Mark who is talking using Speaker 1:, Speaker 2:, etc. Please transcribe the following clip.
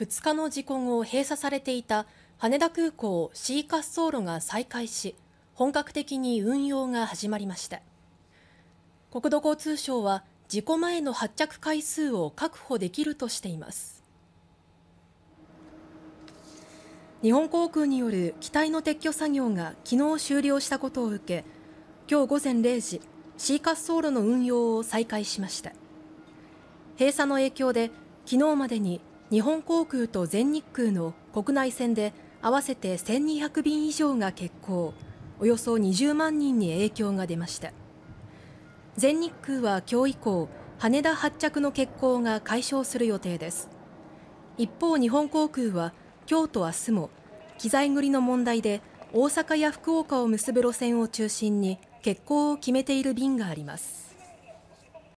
Speaker 1: 2日の事故後、閉鎖されていた羽田空港 C 滑走路が再開し、本格的に運用が始まりました。国土交通省は事故前の発着回数を確保できるとしています。日本航空による機体の撤去作業が昨日終了したことを受け、今日午前0時、C 滑走路の運用を再開しました。閉鎖の影響で昨日までに日本航空と全日空の国内線で合わせて1200便以上が欠航およそ20万人に影響が出ました全日空は今日以降羽田発着の欠航が解消する予定です一方日本航空は今日と明日も機材繰りの問題で大阪や福岡を結ぶ路線を中心に欠航を決めている便があります